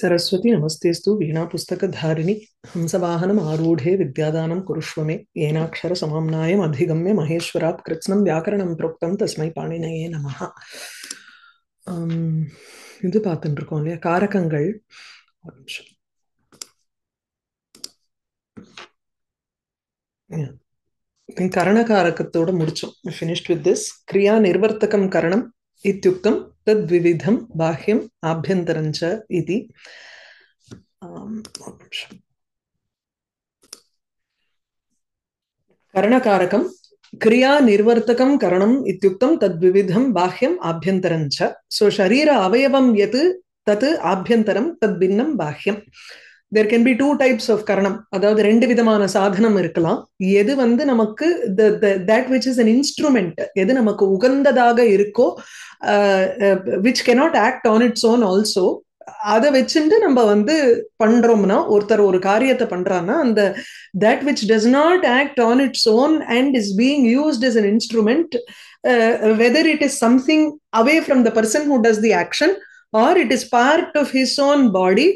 సరస్వతి నమస్తేస్తు ధారిణి హంసవాహనం ఆరుఢే విద్యాదానం కురుష్వమే ఏనాక్షర సమామ్నాయం అధిగమ్య మహేశ్వరాత్ కృత్స్నం వ్యాకరణం ప్రోక్తం తస్మై పాణినయే నమ இது பார்த்துட்டு இருக்கோம் இல்லையா காரகங்கள் கரணகாரகத்தோட முடிச்சோம் ஃபினிஷ்ட் வித் திஸ் கிரியா நிர்வர்த்தகம் கரணம் इत्युक्तं तद्विविधं बाह्यम् आभ्यन्तरं च इति करणकारकं क्रियानिर्वर्तकं करणम् इत्युक्तं तद्विविधं बाह्यम् आभ्यन्तरं सो शरीर अवयवं यत् तत् आभ्यन्तरं तद्भिन्नं बाह्यम् there can be two types of கரணம் அதாவது ரெண்டு விதமான சாதனம் இருக்கலாம் எது வந்து நமக்கு that which is an instrument எது நமக்கு உகந்ததாக இருக்கோ which cannot act on its own also அதை வச்சுட்டு நம்ம வந்து பண்றோம்னா ஒருத்தர் ஒரு காரியத்தை பண்றான்னா அந்த that which does not act on its own and is being used is an instrument whether it is something away from the person who does the action or it is part of his own body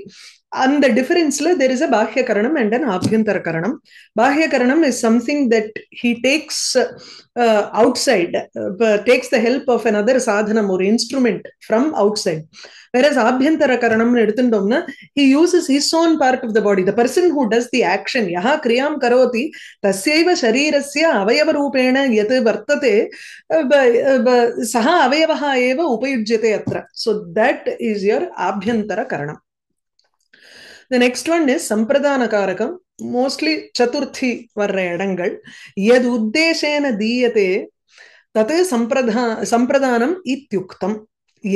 அந்த டிஃபரன்ஸ்ல there is அ பாஹ்ய கரணம் and an ஆபியந்தர கரணம் பாஹ்ய கரணம் is something that he takes outside takes the help of another சாதனம் ஒரு instrument from out side வேற ஆபியந்தர கரணம்னு எடுத்துட்டோம்னா he uses his own part of the body the person who does the action யா கிரியாம் கரோதி தசைவ சரீரஸ் அவயவ ரூபேண எது வர்த்ததே சஹ அவயவா ஏவ உபயுஜ்யத்தை அத்த சோ தட் இஸ் யுவர் ஆபியந்தர கரணம் த நெக்ஸ்ட் ஒன் இஸ் சம்பிரதான காரகம் மோஸ்ட்லி சதுர்த்தி வர்ற இடங்கள் எது உத்தேசேன தீயதே தத் சம்பிரதா சம்பிரதானம் இத்தியுக்தம்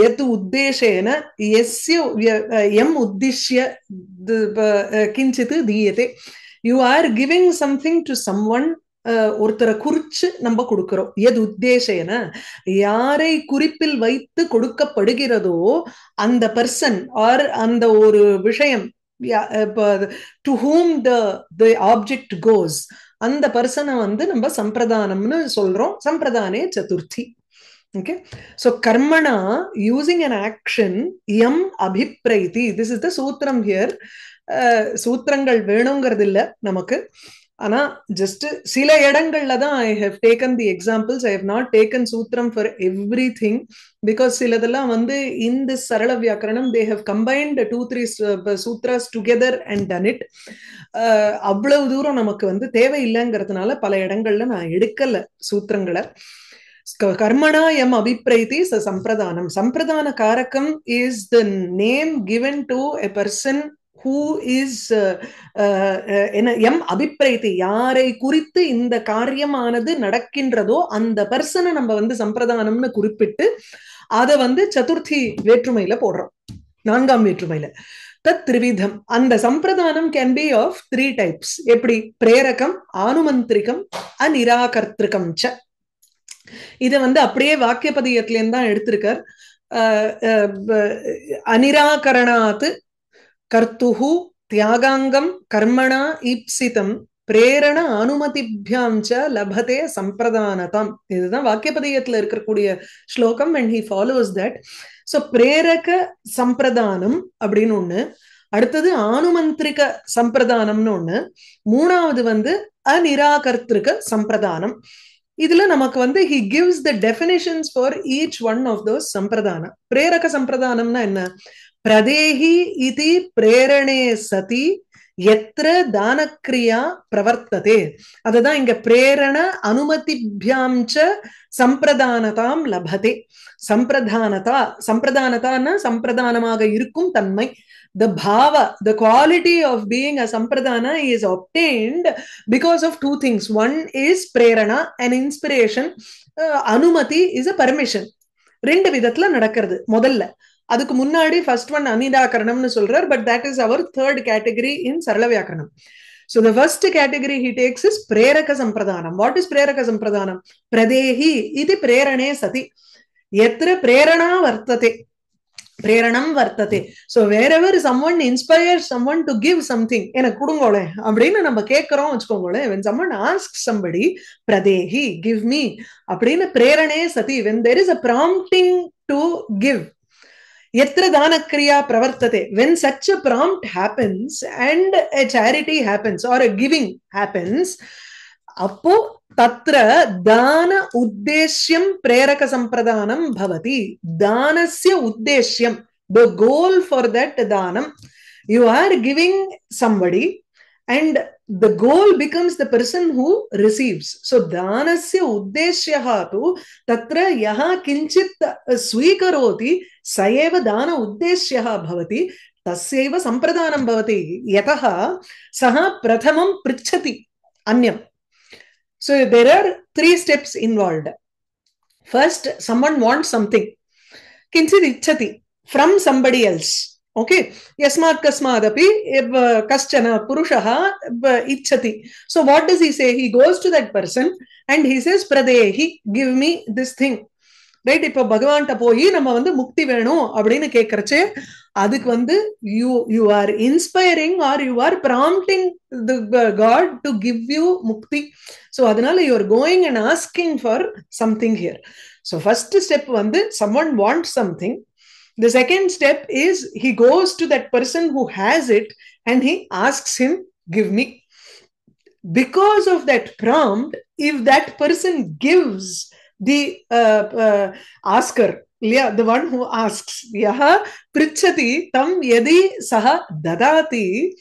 எது உத்தேசேன எஸ்ய எம் உத்திஷ்ய கிஞ்சித் தீயதே you are giving something to someone ஒருத்தரை குறிச்சு நம்ம கொடுக்கிறோம் எது உத்தேசேன யாரை குறிப்பில் வைத்து கொடுக்கப்படுகிறதோ அந்த பர்சன் ஆர் அந்த ஒரு விஷயம் to uh, to the the the object அந்த பர்சனை வந்து நம்ம சம்பிரதானம்னு சொல்றோம் சம்பிரதானே சதுர்த்தி ஓகே ஸோ கர்மனா யூசிங் அன் ஆக்ஷன் எம் அபிப்ரைதி திஸ் இஸ் த சூத்திரம் ஹியர் சூத்திரங்கள் வேணுங்கிறது இல்லை நமக்கு ஆனா ஜஸ்ட் சில இடங்கள்ல தான் I have taken the examples I have not taken சூத்திரம் ஃபார் எவ்ரி திங் பிகாஸ் சிலதெல்லாம் வந்து இன் சரள வியாக்கரணம் they have combined two three சூத்ராஸ் டுகெதர் அண்ட் டன் இட் அவ்வளவு தூரம் நமக்கு வந்து தேவையில்லைங்கிறதுனால பல இடங்கள்ல நான் எடுக்கல சூத்திரங்களை கர்மனா எம் ச சம்பிரதானம் சம்பிரதான காரகம் is the name given to a person who is என்ன எம் அபிப்பிரைத்தி யாரை குறித்து இந்த காரியமானது நடக்கின்றதோ அந்த பர்சனை நம்ம வந்து சம்பிரதானம்னு குறிப்பிட்டு அதை வந்து சதுர்த்தி வேற்றுமையில போடுறோம் நான்காம் வேற்றுமையில தத் திரிவிதம் அந்த சம்பிரதானம் can be of three types எப்படி பிரேரகம் ஆனுமந்திரிகம் அநிராகர்த்திருக்கம் ச இதை வந்து அப்படியே வாக்கிய பதியத்திலேருந்து தான் எடுத்திருக்கார் அநிராகரணாத்து கர்த்துஹு தியாகாங்கம் கர்மணா ஈப்சிதம் பிரேரண அனுமதிபியாம் ச லபதே சம்பிரதானதாம் இதுதான் வாக்கியபதியத்துல இருக்கக்கூடிய ஸ்லோகம் and he follows that so பிரேரக சம்பிரதானம் அப்படின்னு ஒண்ணு அடுத்தது ஆனுமந்திரிக சம்பிரதானம்னு ஒண்ணு மூணாவது வந்து அநிராகர்த்திருக்க சம்பிரதானம் இதுல நமக்கு வந்து he gives the definitions for each one of those சம்பிரதானம் பிரேரக சம்பிரதானம்னா என்ன பிரதேகி இது பிரேரணே சதி எத்திர தானக்கிரியா பிரவர்த்ததே அதுதான் இங்க பிரேரண அனுமதிபியாம்ச்ச சம்பிரதானதாம் லபதே சம்பிரதானதா சம்பிரதானதான்னா சம்பிரதானமாக இருக்கும் தன்மை the bhava, the quality of being a sampradana is obtained because of two things. One is prerana, an inspiration. Uh, anumati is a permission. ரெண்டு விதத்துல நடக்கிறது முதல்ல அதுக்கு முன்னாடி ஃபர்ஸ்ட் ஒன் அனிதாகரணம்னு சொல்றார் but that is our third category in சரள வியாக்கரணம் so the first category he takes is பிரேரக சம்பிரதானம் வாட் இஸ் பிரேரக சம்பிரதானம் பிரதேகி இது பிரேரணே சதி எத்திர பிரேரணா வர்த்ததே பிரேரணம் வர்த்ததே so wherever someone inspire someone to give something எனக்கு கொடுங்கோளேன் அப்படின்னு நம்ம கேட்கறோம் வச்சுக்கோங்களேன் when someone ask somebody பிரதேகி கிவ் மீ அப்படின்னு பிரேரணே சதி when there is a prompting to give Yatra Dana Kriya Pravartate. When such a prompt happens and a charity happens or a giving happens, అప్పు తత్ర దాన ఉద్దేశ్యం ప్రేరక సంప్రదానం భవతి దానస్య ఉద్దేశ్యం ద గోల్ ఫర్ దట్ దానం you are giving somebody and the goal becomes the person who receives. So dana uddeshya hatu tatra yaha kinchit uh, swikaroti sayeva dhana uddeshya bhavati tasyeva sampradhanam bhavati yataha saha prathamam prichati anyam. So there are three steps involved. First, someone wants something. Kinchit from somebody else. Okay यस्मात् कस्मादपि कश्चन पुरुषः इच्छति so what does he say he goes to that person and he says பிரதேஹி give me this thing right இப்போ பகவான்கிட்ட போய் நம்ம வந்து முக்தி வேணும் அப்படின்னு கேட்கறச்சு அதுக்கு வந்து you you are inspiring or you are prompting the god to give you முக்தி ஸோ அதனால you are going and asking for something here so first step வந்து someone want something The second step is he goes to that person who has it and he asks him, Give me. Because of that prompt, if that person gives the uh, uh, asker, yeah, the one who asks, Yaha Prichati Tam Yadi Saha Dadati,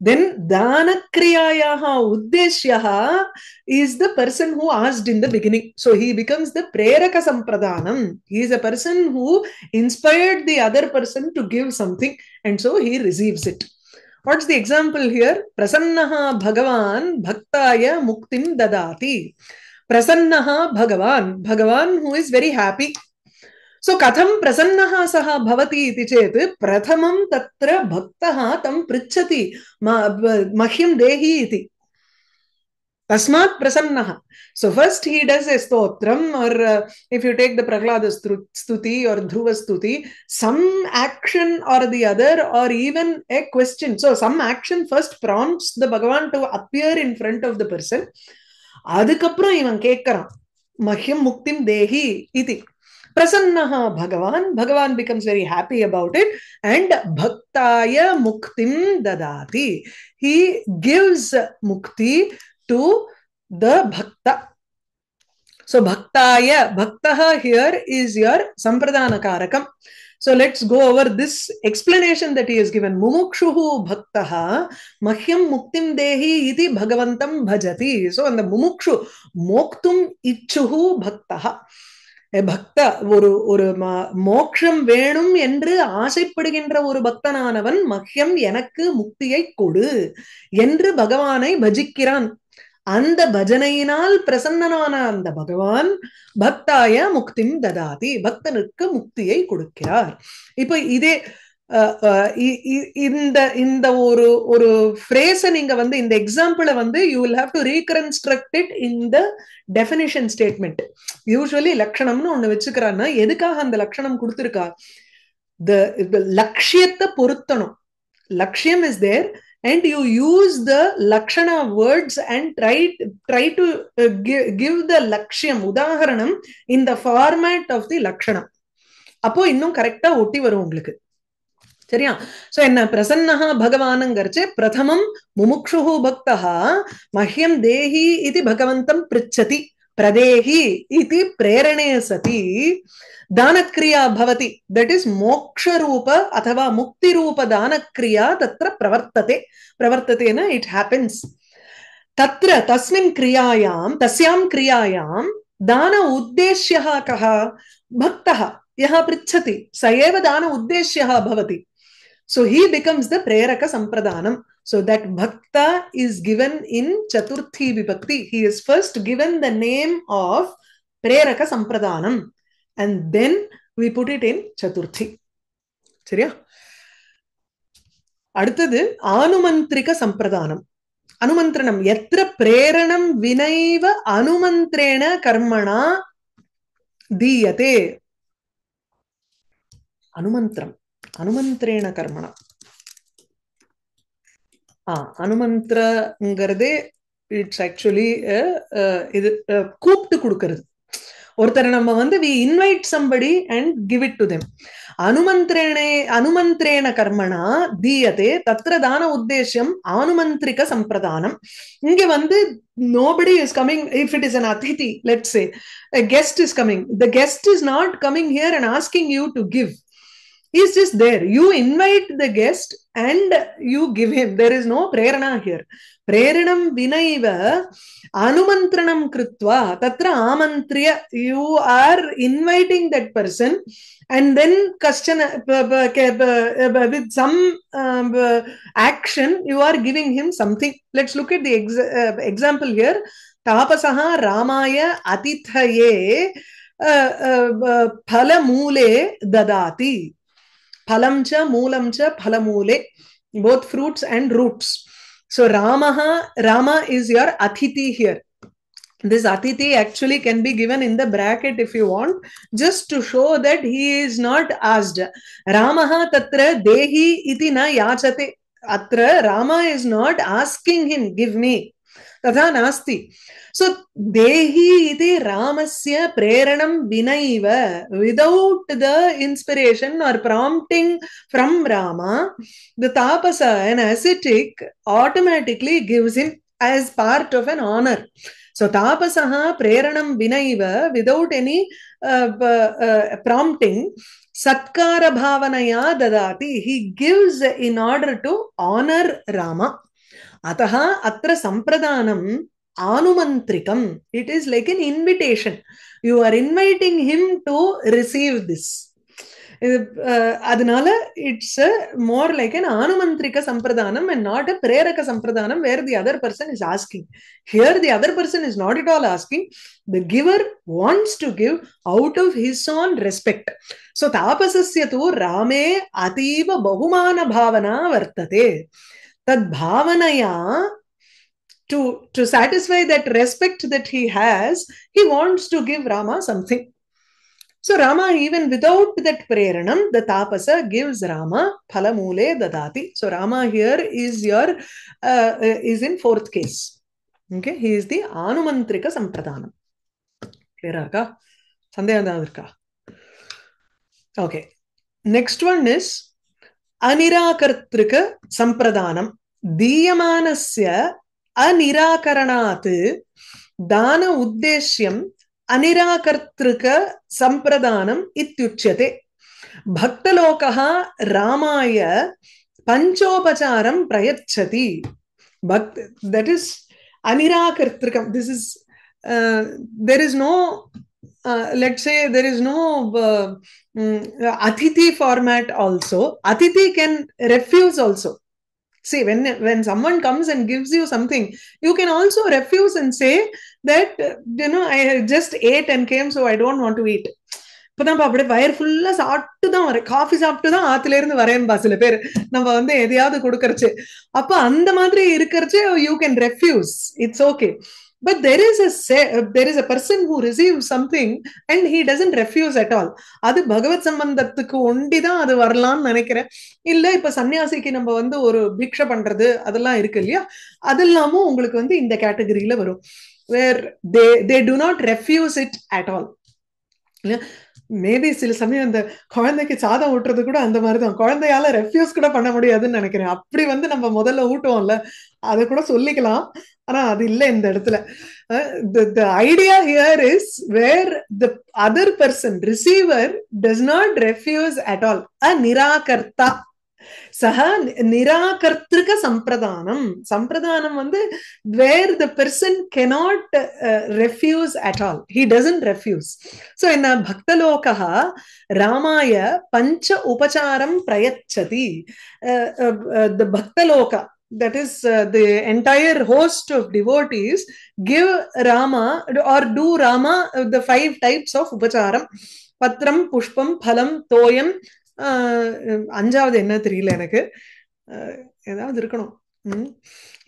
then Dhanakriyayaha udeshyaha is the person who asked in the beginning. So he becomes the Preraka Sampradhanam. He is a person who inspired the other person to give something and so he receives it. What's the example here? Prasannaha Bhagavan Bhaktaya Muktim Dadati. Prasannaha Bhagavan. Bhagavan who is very happy so कथम प्रसन्न सह भवती चेत प्रथम त्र भक्त तम पृछति मह्यम मह्यं तस्मा प्रसन्न so first he does a स्त्रोत्र or if you take the Prahlad स्तुति और ध्रुव स्तुति some action or the other or even a question so some action first prompts the भगवान to appear in front of the person अदक even के मह्यम मुक्ति தேஹி इति prasannaha bhagavan bhagavan becomes very happy about it and bhaktaya muktim dadati he gives mukti to the bhakta so bhaktaya bhaktah here is your sampradana karakam so let's go over this explanation that he has given mumukshuhu bhaktaha mahyam muktim dehi iti bhagavantam bhajati so and the mumukshu moktum ichuhu bhaktaha பக்த ஒரு ஒரு மோட்சம் வேணும் என்று ஆசைப்படுகின்ற ஒரு பக்தனானவன் மகியம் எனக்கு முக்தியை கொடு என்று பகவானை பஜிக்கிறான் அந்த பஜனையினால் பிரசன்னனான அந்த பகவான் பக்தாய முக்தி ததாதி பக்தனுக்கு முக்தியை கொடுக்கிறார் இப்ப இதே இந்த இந்த ஒரு ஒரு ஃப்ரேஸை நீங்க வந்து இந்த எக்ஸாம்பிளை வந்து you will have to reconstruct it the definition statement usually லட்சணம்னு ஒண்ணு வச்சுக்கிறான்னா எதுக்காக அந்த லட்சணம் கொடுத்துருக்கா த லட்சியத்தை பொருத்தணும் லட்சியம் is there and you use the லக்ஷணா words and try try to give the லட்சியம் உதாகரணம் இந்த ஃபார்மேட் ஆஃப் தி லக்ஷணம் அப்போ இன்னும் கரெக்டா ஒட்டி வரும் உங்களுக்கு சரியா சோ என்ன भगवान गर्चे பிரதமம் முமுக்ஷுஹு भक्त மஹ்யம் தேஹி இது பகவந்தம் பிரிச்சதி பிரதேஹி இது பிரேரணே சதி दानक्रिया भवति दट् इस् मोक्षरूप अथवा मुक्तिरूपदानक्रिया तत्र प्रवर्तते प्रवर्तते न इट् हेपन्स् तत्र तस्मिन् क्रियायां तस्यां दान उद्देश्य कः भक्तः यः पृच्छति स दान उद्देश्यः So he becomes the Preraka Sampradhanam. So that Bhakta is given in Chaturthi Vibhakti. He is first given the name of Preraka Sampradhanam. And then we put it in Chaturthi. சரியா அடுத்தது Yatra சம்பிரதானம் அனுமந்திரணம் எத்திர பிரேரணம் வினைவ அனுமந்திரேண கர்மணா தீயதே anumantram. அனுமந்திரேண கர்மணா ஆ அனுமந்திரங்கிறதே இட்ஸ் ஆக்சுவலி இது கூப்பிட்டு கொடுக்கறது ஒருத்தரை நம்ம வந்து we invite somebody and give it to them அனுமந்திரேணே அனுமந்திரேன கர்மனா தீயதே தத்திர தான உத்தேசம் அனுமந்திரிக சம்பிரதானம் இங்க வந்து nobody is coming if it is an அதிதி let's guest is coming the guest is not coming here and asking you to give is just there. You invite the guest and you give him. There is no prerana here. Preranam vinaiva anumantranam krutva tatra amantriya. You are inviting that person and then question uh, uh, uh, with some um, action you are giving him something. Let's look at the example here. Tapasaha Ramaya Atithaye फलमूले dadati. फलम च मूलम च फलमूले both fruits and roots so रामहा Rama is your अतिथि here this अतिथि actually can be given in the bracket if you want just to show that he is not asked रामहा तत्र देही इति न याचते अत्र Rama is not asking him give me तथा नास्ति सो देहि इति रामस्य प्रेरणं विनैव without the inspiration or prompting from Ram the तापस an ascetic automatically gives him as part of an honor. So tapasaha preranam vinaiva without any uh, uh, prompting satkara bhavanaya dadati. He gives in order to honor Rama. अतः अत्र सम्प्रदानम् आनुमन्त्रिकम् it is like an invitation you are inviting him to receive this அதனால it's more like an ஆனுமந்திரிக சம்பிரதானம் and not a பிரேரக சம்பிரதானம் where the other person is asking here the other person is not it all asking the giver wants to give out of his own respect so தாபசஸ்ய தூ ராமே அதீவ பகுமான பாவனா வர்த்ததே that bhavanaya, to, to satisfy that respect that he has, he wants to give Rama something. So Rama, even without that prayeranam, the tapasa gives Rama phalamule dadati. So Rama here is your uh, uh is in fourth case. Okay, he is the anumantrika sampradanam. Clear aga? Sandhya Okay. Next one is anirakartrika sampradanam. दीयमानस्य अनिराकरणात् दान उद्देश्यम् अनिराकर्तृक सम्प्रदानम् इत्युच्यते भक्तलोकः रामाय पञ्चोपचारं प्रयच्छति भक्त that is अनिराकर्तृकं this is there is no let's say there is no uh, atiti format also atiti can refuse also see when when someone comes and gives you something you can also refuse and say that you know i just ate and came so i don't want to eat இப்போதான் அப்படி wire ஃபுல்லாக சாப்பிட்டு தான் வரேன் coffee சாப்பிட்டு தான் ஆத்துல இருந்து வரேன்பா சில பேர் நம்ம வந்து எதையாவது கொடுக்கறச்சு அப்போ அந்த மாதிரி இருக்கிறச்சு you can refuse it's okay but there is a se- there is a receive something and he and he doesn't refuse at அது பகவத் சம்பந்தத்துக்கு ஒண்டிதான் அது வரலாம்னு நினைக்கிறேன் இல்ல இப்ப சன்னியாசிக்கு நம்ம வந்து ஒரு பிக்ஷ பண்றது அதெல்லாம் இருக்கு இல்லையா அதெல்லாமும் உங்களுக்கு வந்து இந்த கேட்டகரியில வரும் where they they to not refuse it at all maybe சில சமயம் அந்த குழந்தைக்கு சாதம் ஊட்டுறது கூட அந்த மாதிரி தான் குழந்தையால ரெஃப்யூஸ் கூட பண்ண முடியாதுன்னு நினைக்கிறேன் அப்படி வந்து நம்ம முதல்ல ஊட்டுவோம்ல அதை கூட சொல்லிக்கலாம் ஆனா அது இல்லை இந்த இடத்துல idea here is where the other person receiver does not refuse at all a நிராகர்த்தா சக நிராகர்த்திருக்க சம்பிரதானம் சம்பிரதானம் வந்து where the person cannot refuse at all he doesn't refuse so என்ன பக்தலோகா ராமாய பஞ்ச உபச்சாரம் பிரயச்சதி த பக்தலோக that is the the host of of devotees give rama to do rama uh, the five types of upacharam பத்ரம் புஷ்பம் பலம் தோயம் அஞ்சாவது என்ன தெரியல எனக்கு uh, ஏதாவது இருக்கணும்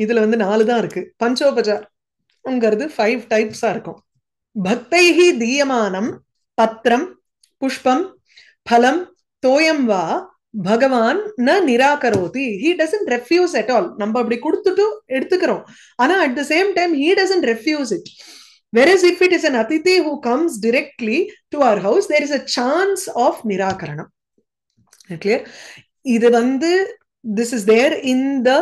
இதுல வந்து நாலு தான் இருக்கு பஞ்சோபச்சார்ங்கிறது ஃபைவ் டைப்ஸா இருக்கும் பக்தைகி தீயமானம் பத்திரம் புஷ்பம் பலம் தோயம் வா பகவான் ந நிராகரோதி he doesn't refuse at all நம்ம அப்படி கொடுத்துட்டு எடுத்துக்கிறோம் ஆனா at the same time he doesn't refuse it versus if it is an அதிதி who comes directly to our house there is a chance of நிராகரணம் கிளியர் இது வந்து this is there in the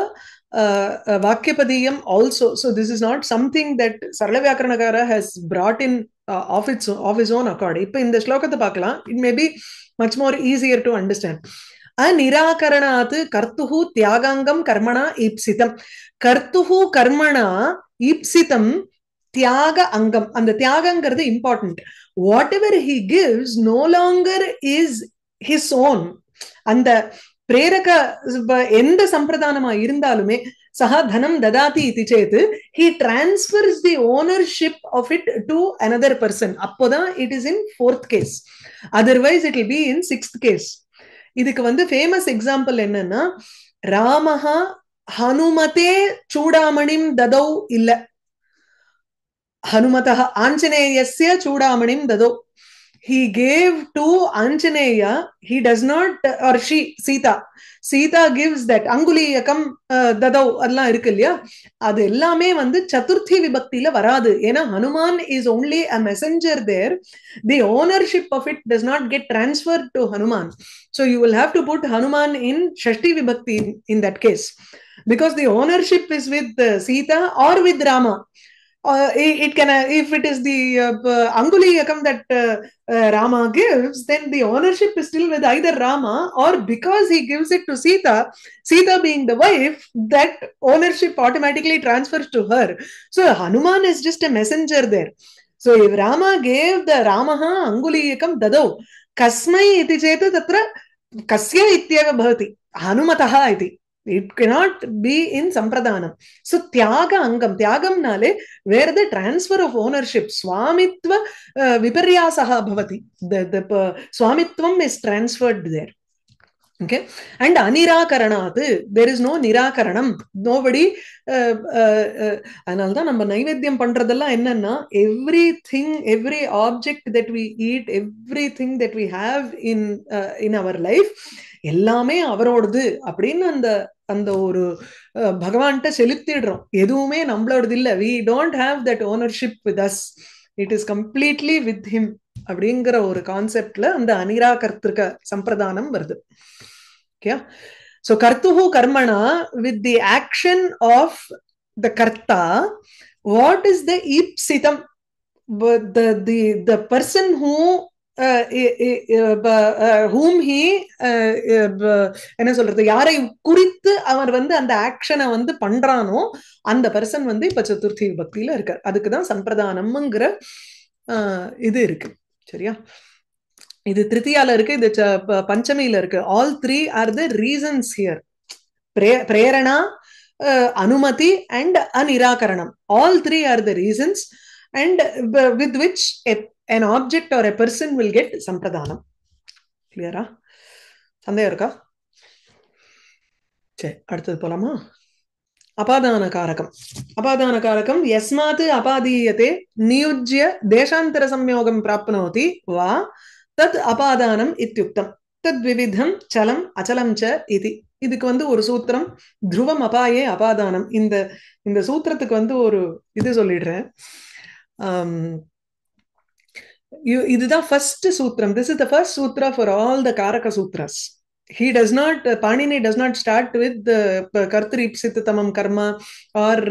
வாக்கியபதியம் also so this is not something that சரள வியாக்கரணக்கார has brought in of his of his own accord இப்போ இந்த ஸ்லோகத்தை பார்க்கலாம் it may be much more easier to understand அநிராகரணாத் கர்த்துகு தியாகாங்கம் கர்மணா ஈப்சிதம் கர்த்துகு கர்மணா ஈப்சிதம் தியாக அங்கம் அந்த தியாகங்கிறது important whatever he gives no longer is his own அந்த பிரேரக எந்த சம்பிரதானமா இருந்தாலுமே சா தனம் ததாதி இது சேத்து he transfers the ownership of it to another person அப்போதான் it is in fourth case otherwise it will be in sixth case இதுக்கு வந்து ஃபேமஸ் எக்ஸாம்பிள் என்னன்னா ராமஹா ஹனுமதே சூடாமணிம் ததௌ இல்ல ஹனுமதா ஆஞ்சநேயசிய சூடாமணிம் ததோ he gave to Anjaneya, he does not, or she, Sita. Sita gives that அங்குலியக்கம் ததவ் uh, அதெல்லாம் இருக்கு இல்லையா அது எல்லாமே வந்து சதுர்த்தி விபக்தியில வராது ஏன்னா Hanuman is only a messenger there the ownership of it does not get transfer to Hanuman so you will have to put Hanuman in ஷஷ்டி விபக்தி in that case because the ownership is with Sita or with Rama uh, it, it, can uh, if it is the uh, anguli yakam that uh, uh, rama gives then the ownership is still with either rama or because he gives it to sita sita being the wife that ownership automatically transfers to her so hanuman is just a messenger there so if rama gave the ramaha anguli yakam dadau kasmai iti cheta tatra kasya ityeva bhavati hanumataha iti it cannot be in சம்பிரதானம் so தியாக அங்கம் தியாகம்னாலே where the transfer of ownership சுவாமித்வ விபர்யாசகா பவதி சுவாமித்வம் is transferred there okay and அனிராகரணாத்து there is no நிராகரணம் நோபடி அதனால தான் நம்ம நைவேத்தியம் பண்றதெல்லாம் என்னன்னா everything every object that we eat everything that we have in in our life எல்லாமே அவரோடது அப்படின்னு அந்த அந்த ஒரு பகவான்கிட்ட செலுத்திடுறோம் எதுவுமே நம்மளோடது இல்லை we don't have that ownership with us it is completely with him அப்படிங்கிற ஒரு கான்செப்ட்ல அந்த அனிரா கர்த்திருக்க சம்பிரதானம் வருது ஓகே ஸோ கர்த்துஹூ கர்மனா with the action of the கர்த்தா வாட் இஸ் த ஈப்சிதம் the the the person who whom he என்ன சொல்றது யாரை குறித்து அவர் வந்து அந்த ஆக்ஷனை வந்து பண்றானோ அந்த பர்சன் வந்து இப்ப சதுர்த்தி பக்தியில இருக்கார் அதுக்குதான் சம்பிரதானம்ங்கிற இது இருக்கு சரியா இது திருத்தியால இருக்கு இது பஞ்சமியில இருக்கு all three are the reasons here பிரே பிரேரணா அனுமதி அண்ட் அநிராகரணம் all three are the reasons and with which a, an object or a person will get sampadanam சந்தேகம் இருக்கா சரி அடுத்தது போலாமா அபாதான காரகம் அபாதான காரகம் எஸ்மாத் அபாதீயத்தே நியுஜ்ய தேசாந்தர சம்யோகம் பிராப்னோதி வா தத் அபாதானம் இத்தியுக்தம் தத் விவிதம் சலம் அச்சலம் ச இது இதுக்கு வந்து ஒரு சூத்திரம் துருவம் அபாயே அபாதானம் இந்த இந்த சூத்திரத்துக்கு வந்து ஒரு இது சொல்லிடுறேன் Um, இதுதான் ஃபர்ஸ்ட் சூத்திரம் திஸ் இஸ் த ஃபர்ஸ்ட் சூத்ரா ஃபார் ஆல் த காரக சூத்ராஸ் he does not Panini does not start with சித்ததமம் கர்மா ஆர்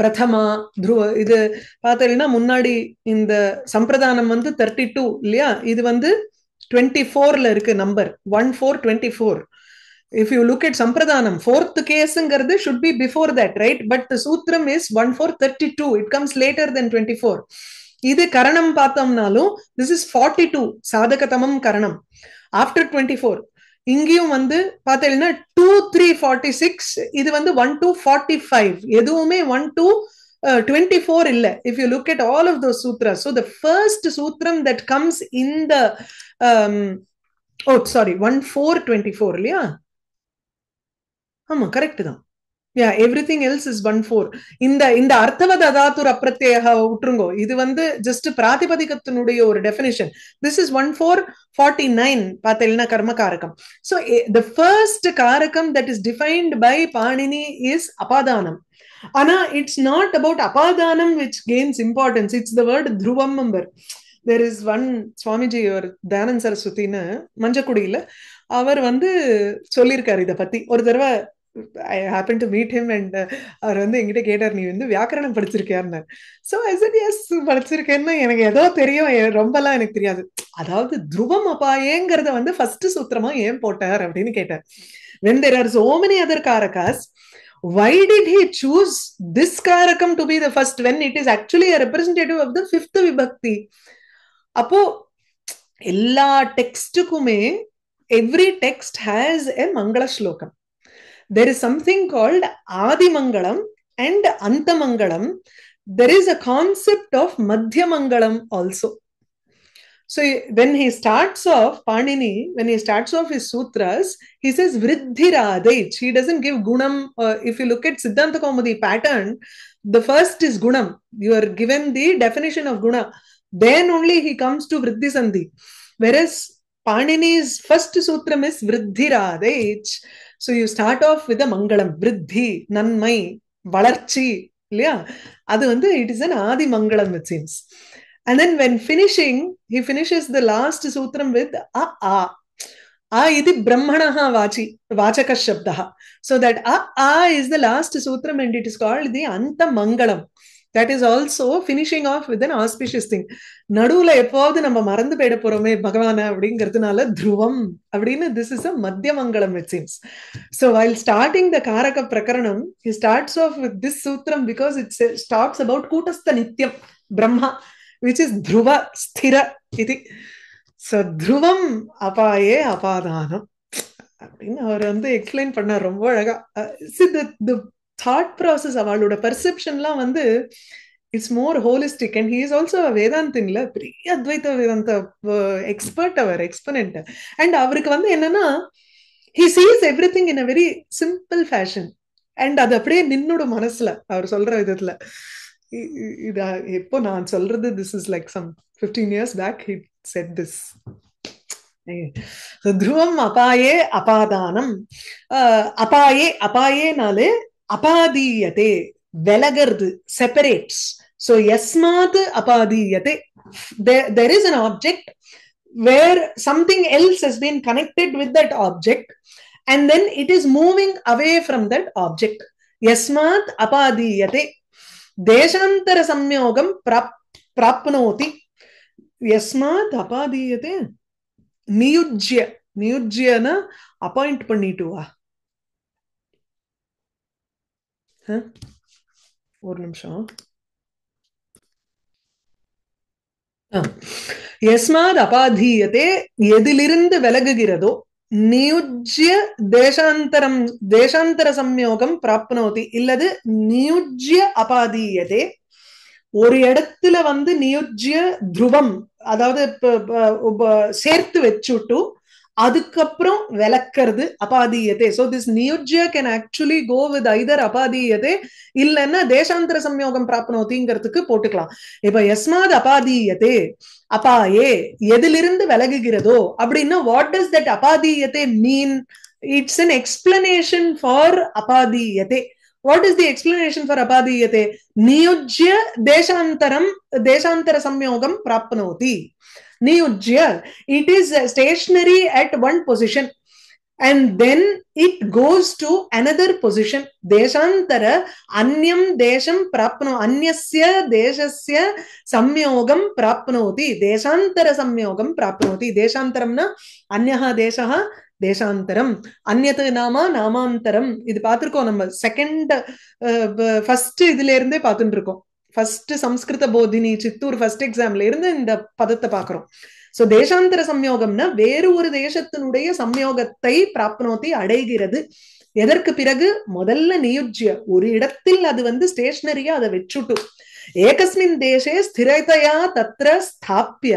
பிரதமா துருவ இது பார்த்தீங்கன்னா முன்னாடி இந்த சம்பிரதானம் வந்து தேர்ட்டி டூ இல்லையா இது வந்து டுவெண்ட்டி ஃபோர்ல இருக்கு number one four twenty four if you look it சம்பிரதானம் ஃபோர்த் கேஸ்ங்கிறது should be before that right but சூத்திரம் is one four thirty two it comes later then twenty four இது கரணம் பார்த்தோம்னாலும் திஸ் இஸ் ஃபார்ட்டி டூ சாதகதமம் கரணம் after twenty four இங்கேயும் வந்து பார்த்தீங்கன்னா டூ த்ரீ ஃபார்ட்டி சிக்ஸ் இது வந்து ஒன் டூ ஃபார்ட்டி ஃபைவ் எதுவுமே ஒன் டூ டுவெண்ட்டி ஃபோர் இல்லை if you look at all of those சூத்ரா ஸோ த ஃபர்ஸ்ட் சூத்திரம் that comes in the oh sorry one four twenty four இல்லையா ஆமா correct தான் யா everything else is one four இந்த இந்த அர்த்தவத் அதாத்துர் அப்பிரத்யேக விட்டுருங்கோ இது வந்து ஜஸ்ட் பிராதிபதிகத்தினுடைய ஒரு definition this is one four forty nine பார்த்தீங்கன்னா கர்ம காரகம் ஸோ த ஃபர்ஸ்ட் காரகம் that is defined by Panini is அபாதானம் ஆனா இட்ஸ் நாட் அபவுட் அபாதானம் which gains importance it's the word துருவம் member there is one Swamiji ஒரு தயானந்த் சரஸ்வதின்னு மஞ்சக்குடியில அவர் வந்து சொல்லியிருக்காரு இதை பத்தி ஒரு தடவை I happen to meet him and அவர் வந்து எங்கிட்ட கேட்டார் நீ வந்து வியாக்கரணம் படிச்சிருக்கியாருனார் ஸோ எஸ் எஸ் படிச்சிருக்கேன்னு எனக்கு ஏதோ தெரியும் ரொம்பலாம் எனக்கு தெரியாது அதாவது துருவம் ஏங்கிறத வந்து ஃபர்ஸ்ட் சூத்திரமா ஏன் போட்டார் அப்படின்னு கேட்டார் when there are so many other காரகாஸ் why did he choose this காரகம் to be the first when it is actually representative of the fifth விபக்தி அப்போ எல்லா டெக்ஸ்டுக்குமே எவ்ரி டெக்ஸ்ட் ஹேஸ் எ மங்கள ஸ்லோகம் there is something called Adimangalam and Antamangalam. There is a concept of Madhyamangalam also. So when he starts off, Panini, when he starts off his sutras, he says Vriddhiradech. He doesn't give gunam. Uh, if you look at Siddhanta Kaumudi pattern, the first is gunam. You are given the definition of guna. Then only he comes to Vriddhi Sandhi. Whereas Panini's first sutram is Vriddhiradech. So you start off with மங்களம் விருத்தி நன்மை வளர்ச்சி இல்லையா அது வந்து it is an ஆதி மங்களம் it seems and then when finishing he finishes the last சூத்திரம் வித் அ ஆ ஆ இது பிரம்மணா வாச்சி வாச்சக சப்தா so that uh ah is the last சூத்திரம் and it is called the அந்த மங்களம் that is also finishing off with an auspicious thing நடுவுல எப்போவாவது நம்ம மறந்து போயிட போறோமே பகவான அப்படிங்கிறதுனால துருவம் அப்படின்னு திஸ் இஸ் அ மத்தியமங்கலம் it seems so while starting the காரக பிரகரணம் he starts off with this சூத்திரம் பிகாஸ் இட்ஸ் ஸ்டார்ட்ஸ் அபவுட் கூட்டஸ்த நித்தியம் பிரம்மா விச் இஸ் த்ருவ ஸ்திர இது ஸோ துருவம் அபாயே அபாதானம் அப்படின்னு அவர் வந்து எக்ஸ்பிளைன் பண்ணார் ரொம்ப அழகா uh, தாட் ப்ராசஸ் அவளோட பெர்செப்ஷன்லாம் வந்து it's more holistic and he is also வேதாந்தின்ல பெரிய அத்வைத வேதாந்த எக்ஸ்பர்ட் uh, அவர் எக்ஸ்பனண்ட் அண்ட் அவருக்கு வந்து என்னன்னா he sees every thing in a very simple fashion and அது அப்படியே நின்னோட மனசுல அவர் சொல்ற விதத்துல இது எப்போ நான் சொல்றது this is like some fifteen years back he'd said this துருவம் அபாயே அபாதானம் அபாயே அபாயேனாலே அபாதீயதே விலகிறது செப்பரேட்ஸ் ஸோ எஸ்மாது அபாதீயத்தை there is an object where something else has been connected with that object and then it is moving away from that object எஸ்மாத் அபாதீயத்தை தேசாந்தர சம்யோகம் பிராப்னோதி எஸ்மாத் அபாதீயத்தை நியுஜ்ய நியுஜ்யன அப்பாயிண்ட் பண்ணிட்டு வா ஒரு நிமிஷம் எஸ்மாத் அபாதீயத்தே எதிலிருந்து விலகுகிறதோ நியுஜ்ய தேசாந்தரம் தேசாந்தர சம்யோகம் பிராப்னோதி இல்லது நியுஜ்ய அபாதீயதே ஒரு இடத்துல வந்து நியுஜ்ய துருவம் அதாவது சேர்த்து வச்சுட்டு அதுக்கப்புறம் விளக்குறது அபாதீயத்தை சோ திஸ் நியுஜ்ய can actually go with either அபாதீயத்தை இல்லைன்னா தேசாந்திர சம்யோகம் பிராப்னோதிங்கிறதுக்கு போட்டுக்கலாம் இப்ப எஸ்மாத் அபாதீயத்தை அபாயே எதிலிருந்து விலகுகிறதோ அப்படின்னா வாட் டஸ் தட் அபாதீயத்தை mean it's an explanation for அபாதீயத்தை what is the explanation for அபாதீயத்தை நியோஜ்ய தேசாந்தரம் தேசாந்தர சம்யோகம் பிராப்னோதி Neogyal. It is stationary at one position and then it goes to another position. Deshantara anyam desham prapno anyasya deshasya samyogam prapnoti. Deshantara samyogam prapnoti. Deshantaramna anyaha deshaha தேசாந்தரம் அந்நது நாமா நாமாந்தரம் இது பார்த்துருக்கோம் நம்ம செகண்ட் ஃபர்ஸ்ட் இதுல இருந்தே பார்த்துட்டு இருக்கோம் ஃபர்ஸ்ட் சம்ஸ்கிருத போதினி சித்தூர் ஃபர்ஸ்ட் எக்ஸாம்ல இருந்து இந்த பதத்தை பாக்குறோம் சோ தேசாந்தர சம்யோகம்னா வேறு ஒரு தேசத்தினுடைய சம்யோகத்தை பிராப்னோத்தி அடைகிறது எதற்கு பிறகு முதல்ல நியுஜ்ய ஒரு இடத்தில் அது வந்து ஸ்டேஷனரியா அதை வச்சுட்டு ஏகஸ்மின் தேசே ஸ்திரதையா தத்திர ஸ்தாபிய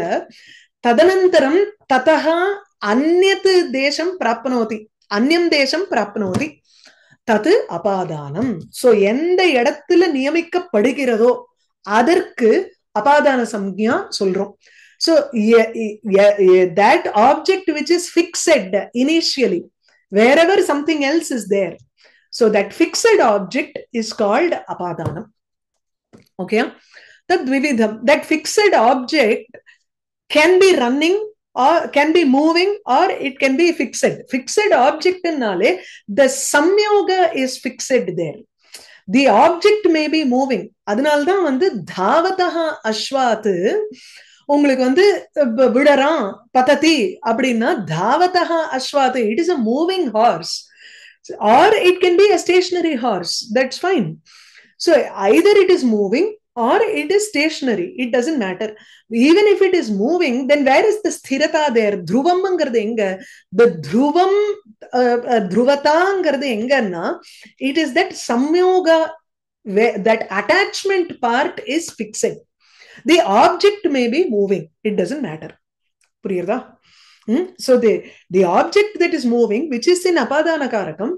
ததனந்தரம் ததா அந்நத்து தேசம் பிராப்னோதி அந்நம் தேசம் பிராப்னோதி தது அபாதானம் சோ எந்த இடத்துல நியமிக்கப்படுகிறதோ அதற்கு அபாதான சம்யா சொல்றோம் so that object which is fixed initially where ever something else is there so that fixed object is called அபாதானம் ஓகே தத் விவிதம் that fixed object can be running or can be moving or it can be fixed fixed ஆப்ஜெக்ட்னாலே the சம்யோக is is fixed the object may be moving அதனால்தான் வந்து தாவதா அஸ்வாத்து உங்களுக்கு வந்து விடறான் பதத்தி அப்படின்னா தாவதா அஸ்வாத்து it is a moving hours R it can be a stationary horse that's fine so either it is moving or it is stationary it doesn't matter even if it is moving then where is the sthirata there dhruvamangiradhu enga the dhruvam dhruvatangiradhu enganna it is that samyoga that attachment part is fixed the object may be moving it doesn't matter puriyada hmm? so the the object that is moving which is in apadana karakam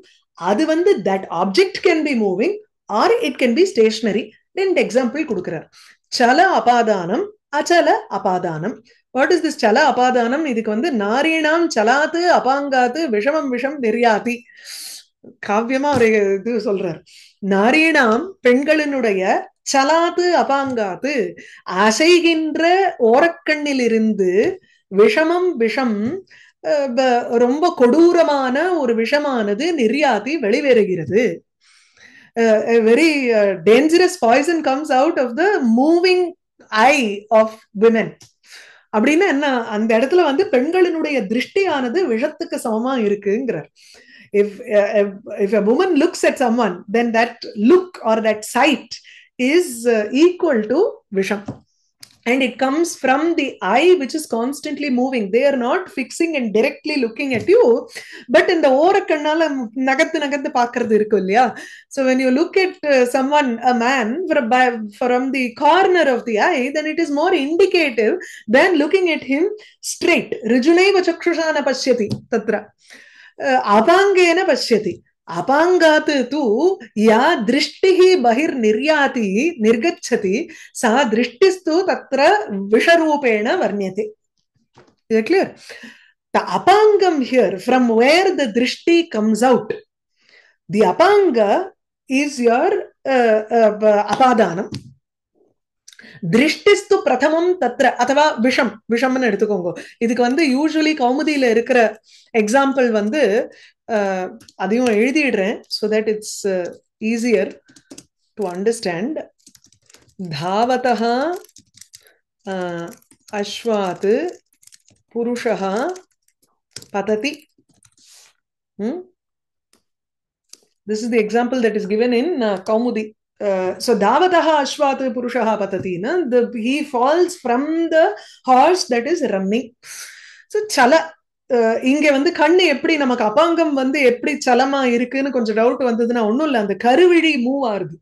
adu vandu that object can be moving or it can be stationary ரெண்டு example கொடுக்குறார் சல அபாதானம் அச்சல அபாதானம் what is this சல அபாதானம் இதுக்கு வந்து நாரீணாம் சலாத்து அபாங்காத்து விஷமம் விஷம் நெறியாதி காவியமா ஒரு இது சொல்றார் நாரீணாம் பெண்களினுடைய சலாத்து அபாங்காத்து அசைகின்ற இருந்து விஷமம் விஷம் ரொம்ப கொடூரமான ஒரு விஷமானது நிர்யாதி வெளிவேறுகிறது very very uh, dangerous comes out of the moving eye of women அப்படின்னு என்ன அந்த இடத்துல வந்து பெண்களினுடைய திருஷ்டியானது விஷத்துக்கு சமமா இருக்குங்கிறார் if if woman looks at someone then that look or that sight is equal to விஷம் and it comes from the eye which is constantly moving they are not fixing and directly looking at you but in the ஓரக்கண்ணால நகத்து நகத்து பாக்குறது இருக்கும் இல்லையா so when you look at uh, someone a man from, by, from the corner of the eye then it is more indicative than looking at him straight ரிஜுனைவ சக்ஷுஷான பஷ்யதி Dadra அவாங்கேன பஷ்யதி அபாங்காத் தூ யா திருஷ்டி பகிர் நிர்யாதி நிர்கச்சதி சா திருஷ்டிஸ்து தத்திர விஷரூபேண வர்ணியதே இது கிளியர் த அபாங்கம் ஹியர் ஃப்ரம் வேர் த திருஷ்டி comes out the அபாங்க is your uh, uh, uh, அபாதானம் திருஷ்டிஸ்து பிரதமம் தத்ர அத்தவா விஷம் விஷம்னு எடுத்துக்கோங்க இதுக்கு வந்து யூஸ்வலி கௌமுதியில இருக்கிற எக்ஸாம்பிள் வந்து Uh, so that it's uh, easier to understand. To understand தாவதா அஸ்வாத் புருஷா பததி this is the example that is given in uh, Kaumudi. Uh, so Davataha Ashvat Purushaha Patati. Na? The, he falls from the horse that is running. So Chala இங்க வந்து கண்ணு எப்படி நமக்கு அபாங்கம் வந்து எப்படி சலமா இருக்குன்னு கொஞ்சம் டவுட் வந்ததுன்னா ஒன்றும் இல்லை அந்த கருவிழி மூவ் ஆகுது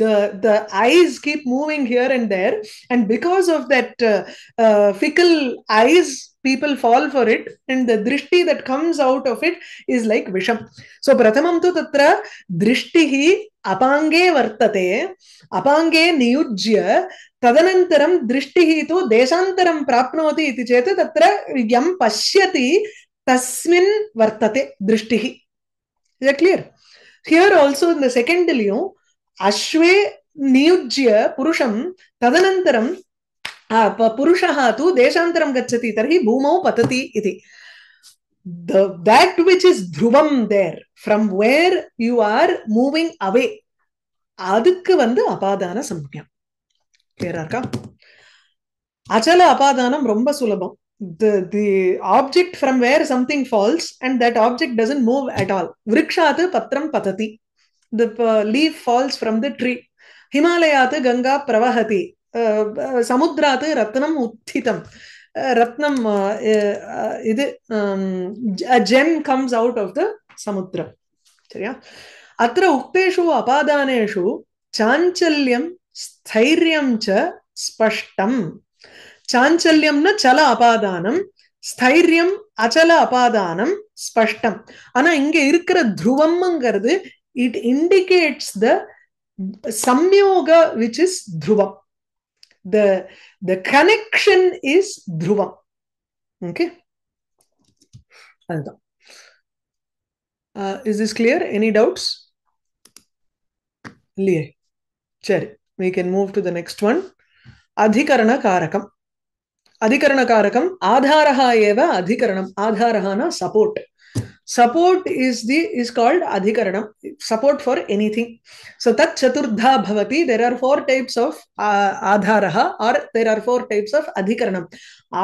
the the eyes keep moving here and there and because of that uh, uh, fickle eyes people fall for it and the drishti that comes out of it is like visham so prathamam tu tatra drishtihi apange vartate apange niyujya tadanantaram तदनन्तरं दृष्टिः तु देशान्तरं प्राप्नोति इति चेत् तत्र यं पश्यति तस्मिन् वर्तते is that clear here also in the second liyo ashve नियुज्य पुरुषं तदनन्तरं पुरुषः तु देशान्तरं गच्छति तर्हि भूमौ पतति इति देट् विच् इस् ध्रुवं there from where you are moving away அதுக்கு வந்து அபாதான சம்யம் கிளியரா இருக்கா அச்சல அபாதானம் ரொம்ப சுலபம் the the object from where something falls and that object doesn't move at all vrikshaat patram patati the leaf falls from the tree himalayat ganga pravahati சமுத்திராத் ரத்னம் உத்திதம் ரத்னம் இது gem comes out of the சமுத்திரம் சரியா அத்த உக்தேஷு அபாதானேஷு சாஞ்சல்யம் ஸ்தைரியம் ச ஸ்பஷ்டம் சாஞ்சல்யம்னா சல அபாதானம் ஸ்தைரியம் அச்சல அபாதானம் ஸ்பஷ்டம் ஆனா இங்க இருக்கிற துருவம்ங்கிறது இட் இண்டிகேட்ஸ் த சம்யோக விச் இஸ் துருவம் the the connection is dhruva okay uh, is this clear any doubts Chari. we can move to the next one adhikarana karakam adhikarana karakam adharaha eva adhikaranam adharahana support support is the is called adhikaranam support for anything so tat chaturdha bhavati there are four types of uh, adharaha or there are four types of adhikaranam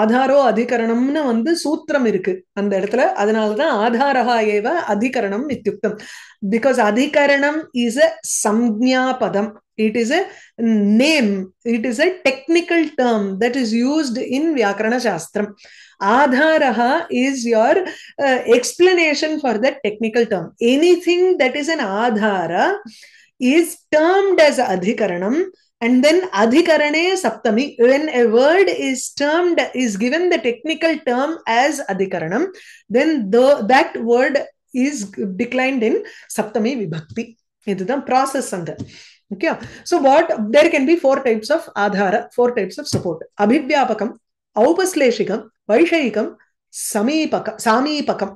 ஆதாரோ அதிகரணம்னு வந்து சூத்திரம் இருக்கு அந்த இடத்துல அதனாலதான் ஆதாரஹா ஏவ அதிகரணம் இத்தியுக்தம் பிகாஸ் அதிகரணம் இஸ் அ சம்ஞாபதம் it is a name it is a technical term that is used in vyakarana shastram adharaha is your uh, explanation for that technical term anything that is an adhara is termed as adhikaranam and then adhikarane saptami when a word is termed is given the technical term as adhikaranam then the, that word is declined in saptami vibhakti இதுதான் process அந்த okay so what there can be four types of adhara four types of support abhivyapakam aupasleshikam vaishayikam samipakam samipakam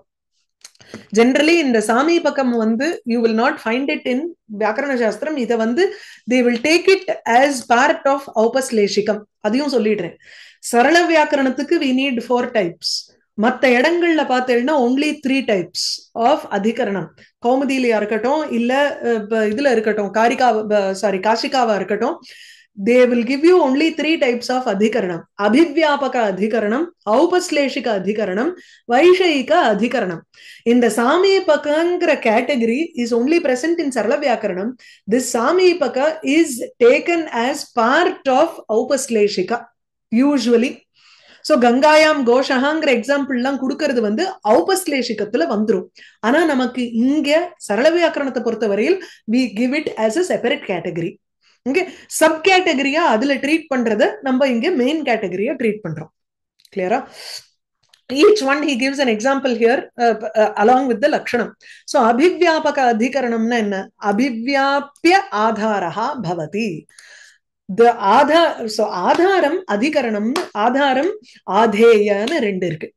generally இந்த சாமி பக்கம் வந்து you will not find it in வியாக்கரண சாஸ்திரம் இதை வந்து they will take it as part of ஔபஸ்லேஷிகம் அதையும் சொல்லிடுறேன் சரள வியாக்கரணத்துக்கு வி நீட் ஃபோர் டைப்ஸ் மற்ற இடங்கள்ல பார்த்தேன்னா ஒன்லி த்ரீ டைப்ஸ் ஆஃப் அதிகரணம் கௌமுதியிலயா இருக்கட்டும் இல்ல இதுல இருக்கட்டும் காரிகா சாரி காசிகாவா இருக்கட்டும் they will give you only three types of அதிகரணம் அபிவியாபக அதிகரணம் ஔபஸ்லேஷிக அதிகரணம் வைஷயிக அதிகரணம் இந்த சாமீபகங்கிற category is only present in சரள வியாக்கரணம் திஸ் சாமீபக is taken as part of ஔபஸ்லேஷிகா யூஸ்வலி சோ கங்காயாம் கோஷகாங்கிற எக்ஸாம்பிள் எல்லாம் கொடுக்கறது வந்து ஔபஸ்லேஷிக்கத்துல வந்துரும் ஆனா நமக்கு இங்க சரள வியாக்கரணத்தை பொறுத்த வரையில் we give it as a separate category இங்க சப் கேட்டகரியா அதுல ட்ரீட் பண்றத நம்ம இங்க மெயின் கேட்டகரியா ட்ரீட் பண்றோம் கிளியரா each one he gives an example here along with the லக்ஷணம் the அபிவியாபக அதிகரணம்னா என்ன அபிவியாபிய ஆதாரா பவதி த ஆதா சோ ஆதாரம் அதிகரணம் ஆதாரம் ஆதேயன்னு ரெண்டு இருக்கு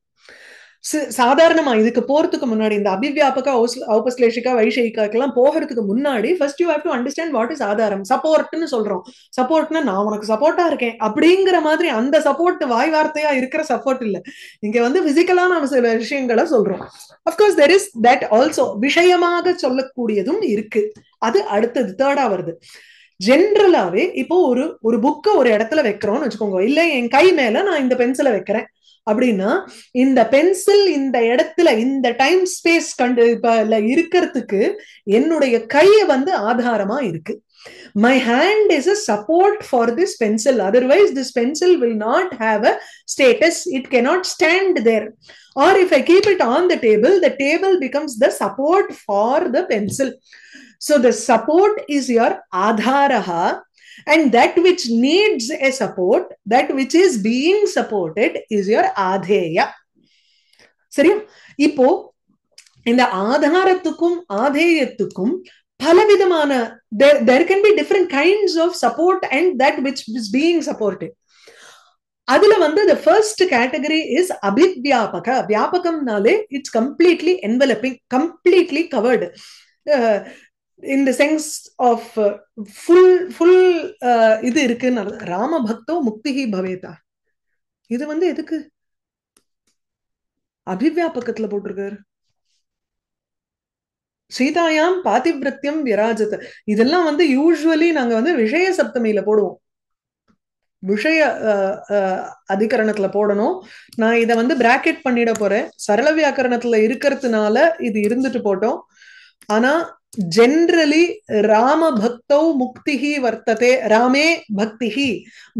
சாதாரணமா இதுக்கு போறதுக்கு முன்னாடி இந்த அபிவியாபகா ஔபஸ்லேஷிகா எல்லாம் போகிறதுக்கு முன்னாடி first you have to understand what is ஆதாரம் சப்போர்ட்னு சொல்றோம் சப்போர்ட்னா நான் உனக்கு சப்போர்ட்டா இருக்கேன் அப்படிங்கிற மாதிரி அந்த சப்போர்ட் வாய் வார்த்தையா இருக்கிற சப்போர்ட் இல்ல இங்க வந்து பிசிக்கலான சில விஷயங்களை சொல்றோம் of course there is that also விஷயமாக சொல்லக்கூடியதும் இருக்கு அது அடுத்தது தேர்டா வருது ஜென்ரலாவே இப்போ ஒரு ஒரு புக்கை ஒரு இடத்துல வைக்கிறோம்னு வச்சுக்கோங்க இல்ல என் கை மேல நான் இந்த பென்சிலை வைக்கிறேன் அப்படின்னா இந்த பென்சில் இந்த இடத்துல இந்த டைம் ஸ்பேஸ் கண்டு இருக்கிறதுக்கு என்னுடைய கையை வந்து ஆதாரமா இருக்கு my hand is a support for this pencil otherwise this pencil will not have a status it cannot stand there or if I keep it on the table the table becomes the support for the pencil so the support is your adharaha and that which needs a support, that which is being supported is your adheya. சரியா இப்போ இந்த ஆதாரத்துக்கும் ஆதேயத்துக்கும் பலவிதமான there can be different kinds of support and that which is being supported அதுல வந்து the first category is அபிவியாபக வியாபகம்னாலே it's completely enveloping completely covered in the sense of full full இது இருக்குன்னு ராம பக்தோ முக்திஹி பவேதா இது வந்து எதுக்கு பக்கத்துல போட்டிருக்காரு சீதாயாம் பாதிபிரத்தியம் விராஜத இதெல்லாம் வந்து யூஸ்வலி நாங்க வந்து விஷய சப்தமியில போடுவோம் விஷய அதிகரணத்துல போடணும் நான் இதை வந்து பிராக்கெட் பண்ணிட போறேன் சரள வியாக்கரணத்துல இருக்கிறதுனால இது இருந்துட்டு போட்டோம் ஆனா ஜென்ரலி ராம பக்தௌ முக்திஹி வர்த்ததே ராமே பக்திஹி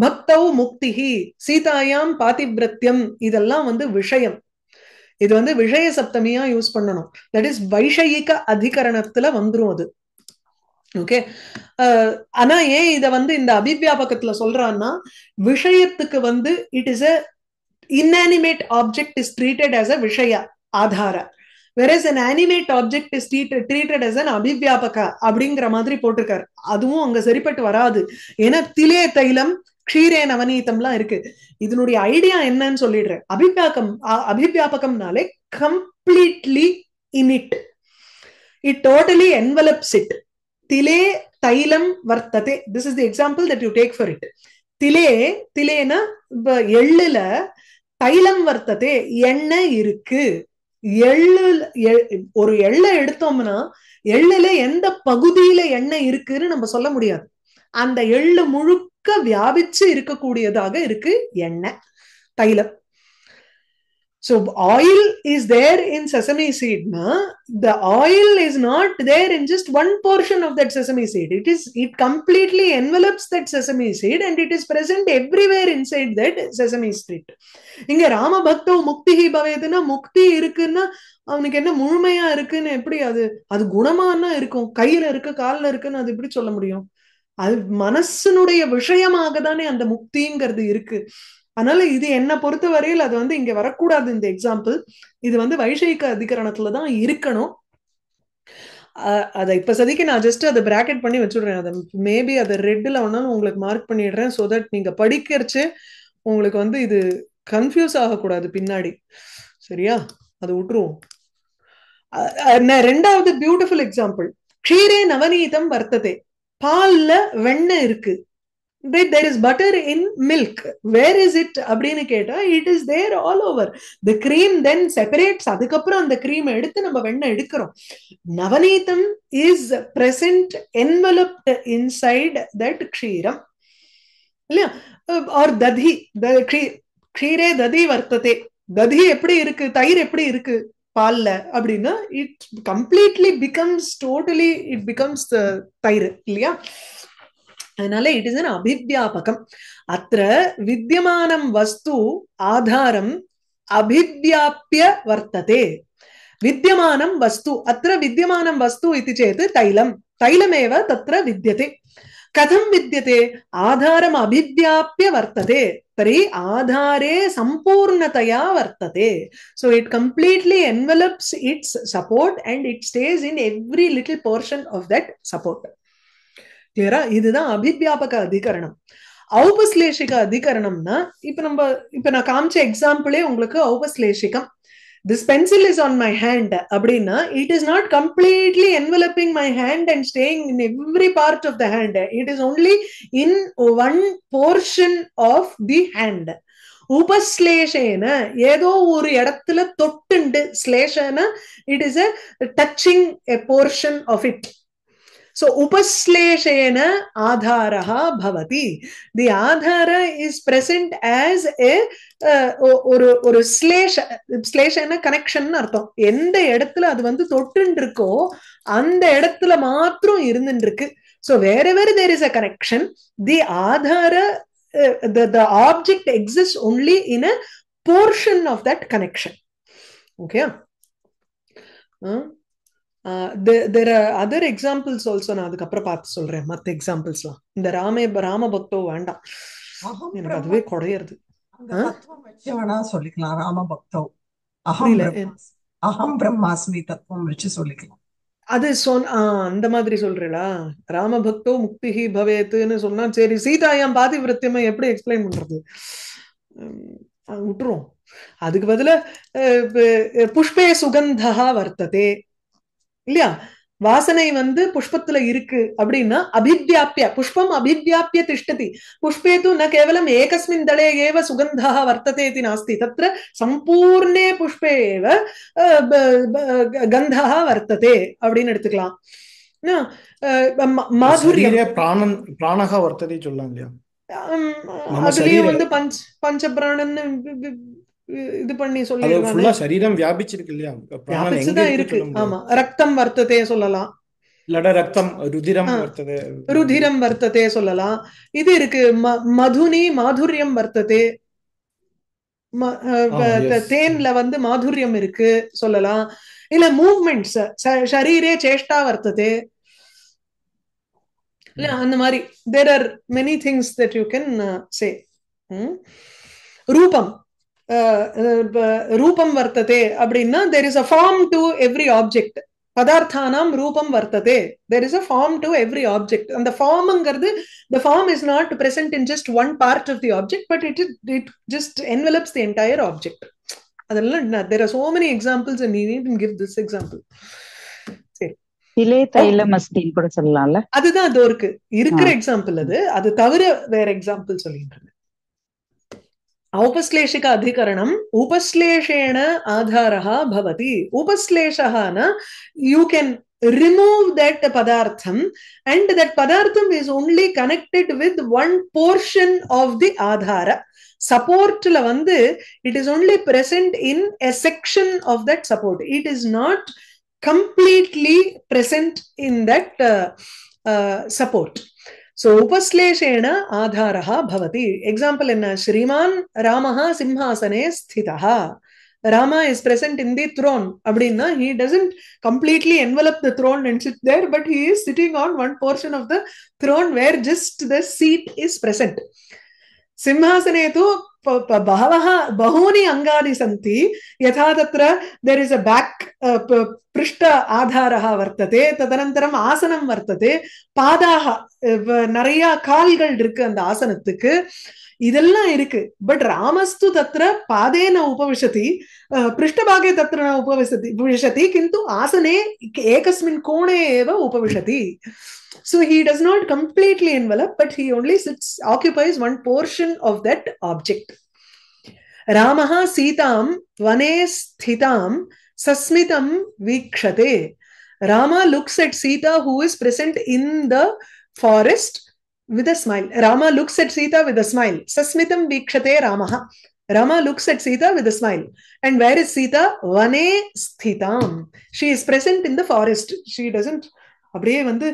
பக்தௌ முக்திஹி சீதாயாம் பாதிவிரத்தியம் இதெல்லாம் வந்து விஷயம் இது வந்து விஷய சப்தமியா யூஸ் பண்ணணும் தட் இஸ் வைஷயிக அதிகரணத்துல வந்துரும் அது ஓகே ஆனா ஏன் இத வந்து இந்த அபிவியாபகத்துல சொல்றான்னா விஷயத்துக்கு வந்து it is a inanimate object is treated as a விஷய ஆதார versus an animate object is treated as an அபிவியாபக அப்படிங்கிற மாதிரி போட்டிருக்காரு அதுவும் அங்க சரிப்பட்டு வராது ஏன்னா திலே தைலம் க்ஷீரே நவநீதம்லாம் இருக்கு இதனுடைய ஐடியா என்னன்னு சொல்லிடுறேன் அபிவியாக்கம் அபிவியாபகம்னாலே completely in it it totally envelops it திலே தைலம் வர்த்ததே this is the example that you take for it திலே திலேனா எள்ளுல தைலம் வர்த்ததே எண்ணெய் இருக்கு எள்ளு ஒரு எள்ளை எடுத்தோம்னா எள்ளுல எந்த பகுதியில எண்ணெய் இருக்குன்னு நம்ம சொல்ல முடியாது அந்த எள்ளு முழுக்க வியாபிச்சு இருக்கக்கூடியதாக இருக்கு எண்ணெய் தைலம் So oil is there in sesame seed. Na? The oil is not there in just one portion of that sesame seed. It is it completely envelopes that sesame seed and it is present everywhere inside that sesame seed. இங்க ராம பக்தோ முக்திஹி பவேதுன்னா முக்தி இருக்குன்னா அவனுக்கு என்ன முழுமையா இருக்குன்னு எப்படி அது அது குணமானா இருக்கும் கையில இருக்கு காலில் இருக்குன்னு அது எப்படி சொல்ல முடியும் அது மனசனுடைய விஷயமாக தானே அந்த முக்திங்கிறது இருக்கு அதனால இது என்னை பொறுத்த வரையில் அது வந்து இங்க வரக்கூடாது இந்த எக்ஸாம்பிள் இது வந்து வைஷயிக்க அதிகரணத்துலதான் தான் இருக்கணும் அதை சதிக்கு நான் ஜஸ்ட் அதை பிராக்கெட் பண்ணி வச்சுடுறேன் அதை மேபி அதை ரெட்டில் வேணாலும் உங்களுக்கு மார்க் பண்ணிடுறேன் ஸோ தட் நீங்கள் படிக்கிறச்சு உங்களுக்கு வந்து இது கன்ஃபியூஸ் ஆகக்கூடாது பின்னாடி சரியா அது விட்டுருவோம் ரெண்டாவது பியூட்டிஃபுல் எக்ஸாம்பிள் க்ஷீரே நவநீதம் வர்த்ததே பால்ல வெண்ணெய் இருக்கு that there is butter in milk where is it அப்படின்னு கேட்டா it is there all over the cream then separates அதுக்கப்புறம் அந்த கிரீம் எடுத்து நம்ம வெண்ணெய் எடுக்கிறோம் நவநீதம் is present enveloped inside that க்ஷீரம் இல்லையா ஆர் ததி க்ஷீரே ததி வர்த்ததே ததி எப்படி இருக்கு தயிர் எப்படி இருக்கு பால்ல அப்படின்னா it completely becomes totally it becomes தயிர் இல்லையா அதனால இட் இஸ் அன் அபித்யாபகம் அத்த வித்தியமானம் வஸ்து ஆதாரம் அபித்யாப்பிய வர்த்ததே विद्यमानं वस्तु अत्र विद्यमानं वस्तु इति चेत् तैलं तैलमेव तत्र विद्यते कथं विद्यते आधारम् अभिव्याप्य वर्तते तर्हि आधारे सम्पूर्णतया वर्तते so it completely envelops its support and it stays in every little portion of that support கிளியரா இதுதான் அபிவியாபக அதிகரணம் ஔபஸ்லேஷிக அதிகரணம்னா இப்ப நம்ம இப்ப நான் காமிச்ச எக்ஸாம்பிளே உங்களுக்கு ஔபஸ்லேஷிகம் this pencil is on my hand அப்படின்னா it is not completely enveloping my hand and staying in every part of the hand it is only in one portion of the hand உபஸ்லேஷேன ஏதோ ஒரு இடத்துல தொட்டுண்டு ஸ்லேஷன it is a touching a portion of it so upasleshena adharaha bhavati. The adhara is present as a ஒரு ஒரு ஸ்லேஷ ஸ்லேஷன connection அர்த்தம் எந்த இடத்துல அது வந்து தொட்டுன்னு இருக்கோ அந்த இடத்துல மாத்திரம் இருந்துட்டு இருக்கு ஸோ வேற வேற தேர் இஸ் அ கனெக்ஷன் தி ஆதார the object exist only in a portion of that connection okay there other examples also நான் அதுக்கப்புறம் பார்த்து சொல்றேன் மற்ற எக்ஸாம்பிள்ஸ்லாம் இந்த ராமே ராம பக்தோ வேண்டாம் எனக்கு அதுவே குறையறது சொல்லிக்கலாம் ராம பக்தோ அகம் பிரம்மாஸ்மி தத்துவம் வச்சு சொல்லிக்கலாம் அது சொன் அந்த மாதிரி சொல்றீங்களா ராம பக்தோ முக்திஹி பவேத்துன்னு சொன்னா சரி சீதாயம் பாதி விரத்தியமா எப்படி எக்ஸ்பிளைன் பண்றது விட்டுருவோம் அதுக்கு பதில புஷ்பே சுகந்தா வர்த்ததே இல்லையா வாசனை வந்து புஷ்பத்துல இருக்கு அப்படின்னா அபிவியாப்பிய புஷ்பம் அபிவியாப்பிய திஷ்டதி புஷ்பே தூ ந கேவலம் ஏகஸ்மின் தளே ஏவ சுகந்தா வர்த்ததேதி நாஸ்தி தத்திர சம்பூர்ணே புஷ்பே ஏவ கந்தா வர்த்ததே அப்படின்னு எடுத்துக்கலாம் மாதுரிய பிராணன் பிராணகா வர்த்ததே சொல்லலாம் இல்லையா அதுலயும் வந்து பஞ்ச பஞ்ச பிராணன்னு இது பண்ணி சொல்லி சரீரம் வியாபிச்சிருக்கு இல்லையா வியாபிச்சுதான் இருக்கு ஆமா ரத்தம் வர்த்ததே சொல்லலாம் ருதிரம் ருதிரம் வர்த்ததே சொல்லலாம் இது இருக்கு மதுனி மாதுரியம் வர்த்ததே தேன்ல வந்து மாதுரியம் இருக்கு சொல்லலாம் இல்ல மூவ்மெண்ட்ஸ் ஷரீரே சேஷ்டா வர்த்ததே இல்ல அந்த மாதிரி there are many things that you can say ரூபம் ரூபம் வர்த்ததே அப்படின்னா there is a form to every object பதார்த்தானாம் ரூபம் வர்த்ததே there is a form to every object அந்த ஃபார்ம்ங்கிறது the form is not present in just one part of the object but it it just envelops the entire object அதெல்லாம் there are so many examples and need give this example அதுதான் அது இருக்கு இருக்கிற example அது அது தவிர வேற example சொல்லிட்டு औपश्लेषिक अधिकरणम् उपश्लेषेण आधारः भवति उपश्लेषः you can remove that padartham and that padartham is only connected with one portion of the adhara supportல வந்து it is only present in a section of that support it is not completely present in that uh, uh, support सो उपश्लेषेण आधारः भवति example एन् श्रीमान् रामः सिंहासने स्थितः Rama is present in the throne அப்படின்னா he doesn't completely envelop the throne and sit there but he is sitting on one portion of the throne where just the seat is present சிம்ஹாசனே தூ बहवः बहूनि अङ्गानि सन्ति यथा तत्र देर् इस् अ बेक् पृष्ठ आधारः वर्तते तदनन्तरम् ஆசனம் வர்த்தது பாதாக நிறைய கால்கள் இருக்கு அந்த ஆசனத்துக்கு இதெல்லாம் இருக்கு பட் ராமஸ்து தத்திர பாதேன உபவிஷதி பிருஷ்டபாகே தத்திர न उपविशति उपविशति किन्तु आसने एकस्मिन् कोणे एव उपविशति so he does not completely envelop but he only sits occupies one portion of that object रामः सीतां वने स्थितां सस्मितं वीक्षते Rama looks at Sita who is present in the forest with a smile. Rama looks at Sita with a smile. Sasmitam vikshate Ramaha. Rama looks at Sita with a smile. And where is Sita? Vane sthitam. She is present in the forest. She doesn't. அப்படியே வந்து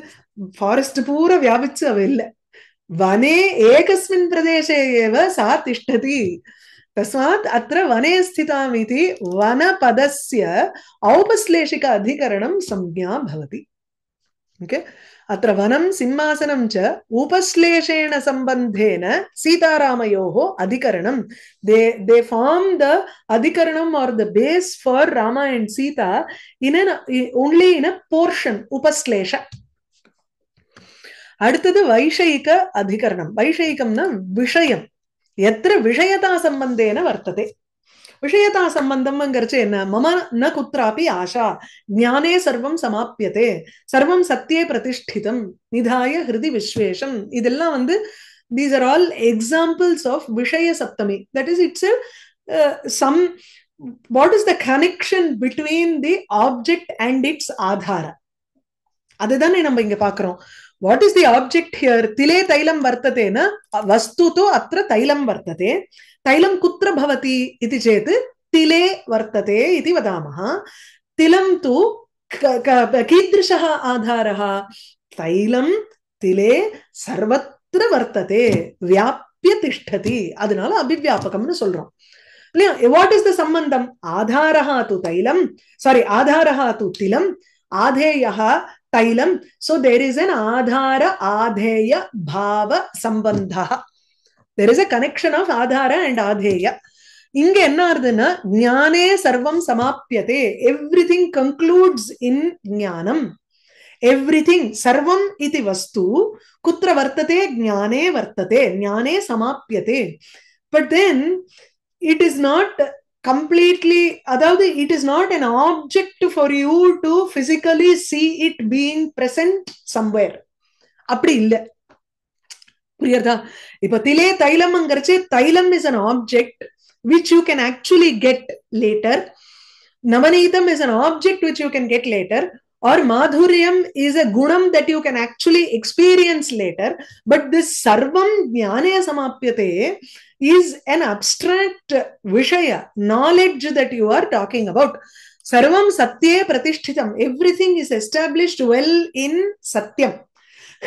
forest பூரா வியாபிச்சு அவ Vane வனே ஏகஸ்மின் பிரதேசே ஏவ சா திஷ்டதி तस्मात् अत्र वने स्थिताम् इति वनपदस्य औपश्लेषिक अधिकरणं संज्ञा भवति ओके okay? அத்த வனம் சிம்மாசனம் ச உபஸ்லேஷேண சம்பந்தேன சீதாராமயோகோ அதிகரணம் தே தே ஃபார்ம் த அதிகரணம் are the base for Rama and Sita இன ஒன்லி இன் அ போர்ஷன் உபஸ்லேஷ அடுத்தது வைஷயிக அதிகரணம் வைஷயிகம்னா விஷயம் எத்திர விஷயதா சம்பந்தேன வர்த்ததே விஷயதா சம்பந்தம்ங்கிறச்சு என்ன மம ந குத்ராபி ஆஷா ஞானே சர்வம் சமாப்பியதே சர்வம் சத்தியே பிரதிஷ்டிதம் நிதாய ஹிருதி விஸ்வேஷம் இதெல்லாம் வந்து these are all examples of விஷய சப்தமி that is it's some what is the connection between the object and its ஆதார அதுதானே நம்ம இங்க பாக்குறோம் what is the object here திலே தைலம் வர்த்ததேன வஸ்து தோ அத்த தைலம் வர்த்ததே तैलं कुत्र भवति इति चेत् तिले वर्तते इति वदामः तिलं तु कीदृशः आधारः तैलं तिले सर्वत्र वर्तते व्याप्य तिष्ठति அதனால அபிவியாபகம்னு சொல்றோம் இல்லையா வாட் இஸ் த சம்பந்தம் ஆதாரஹா து தைலம் சாரி ஆதாரஹா து திலம் ஆதேயா தைலம் சோ தேர் இஸ் அன் ஆதார ஆதேய பாவ சம்பந்தா there is a connection of ஆதார அண்ட் ஆதேய இங்க என்ன ஆகுதுன்னா ஞானே சர்வம் சமாப்பியதே எவ்ரி திங் கன்க்ளூட்ஸ் இன் ஞானம் எவ்ரி திங் சர்வம் இது வஸ்து குத்திர வர்த்ததே ஞானே வர்த்ததே ஞானே சமாப்பியதே but then it is not completely அதாவது it is not an object for you to physically see it being present somewhere அப்படி இல்லை புரியுறதா இப்ப திலே தைலம்ங்கிறச்சு தைலம் is an object which you can actually get later நவநீதம் is an object which you can get later or madhuryam is a gunam that you can actually experience later but this sarvam jnane samapyate is an abstract vishaya knowledge that you are talking about sarvam satye pratishthitam everything is established well in satyam